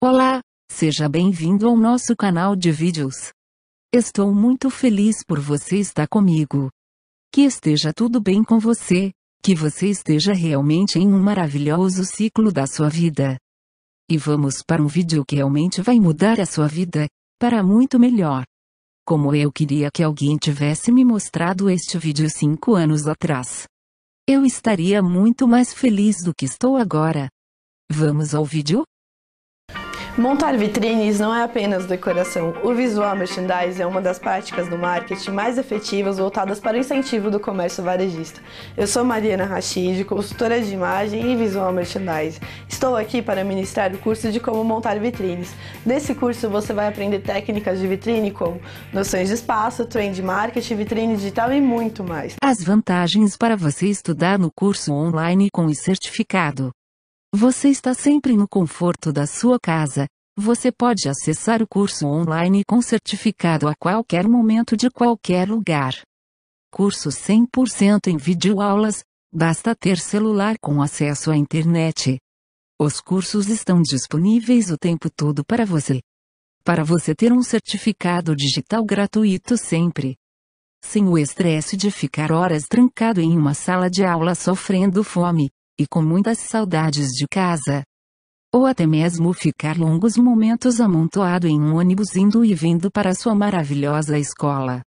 Olá, seja bem-vindo ao nosso canal de vídeos. Estou muito feliz por você estar comigo. Que esteja tudo bem com você, que você esteja realmente em um maravilhoso ciclo da sua vida. E vamos para um vídeo que realmente vai mudar a sua vida, para muito melhor. Como eu queria que alguém tivesse me mostrado este vídeo cinco anos atrás. Eu estaria muito mais feliz do que estou agora. Vamos ao vídeo? Montar vitrines não é apenas decoração. O visual merchandising é uma das práticas do marketing mais efetivas voltadas para o incentivo do comércio varejista. Eu sou Mariana Rachid, consultora de imagem e visual merchandising. Estou aqui para ministrar o curso de como montar vitrines. Nesse curso você vai aprender técnicas de vitrine como noções de espaço, trend marketing, vitrine digital e muito mais. As vantagens para você estudar no curso online com o certificado. Você está sempre no conforto da sua casa, você pode acessar o curso online com certificado a qualquer momento de qualquer lugar. Curso 100% em videoaulas, basta ter celular com acesso à internet. Os cursos estão disponíveis o tempo todo para você. Para você ter um certificado digital gratuito sempre sem o estresse de ficar horas trancado em uma sala de aula sofrendo fome, e com muitas saudades de casa ou até mesmo ficar longos momentos amontoado em um ônibus indo e vindo para sua maravilhosa escola.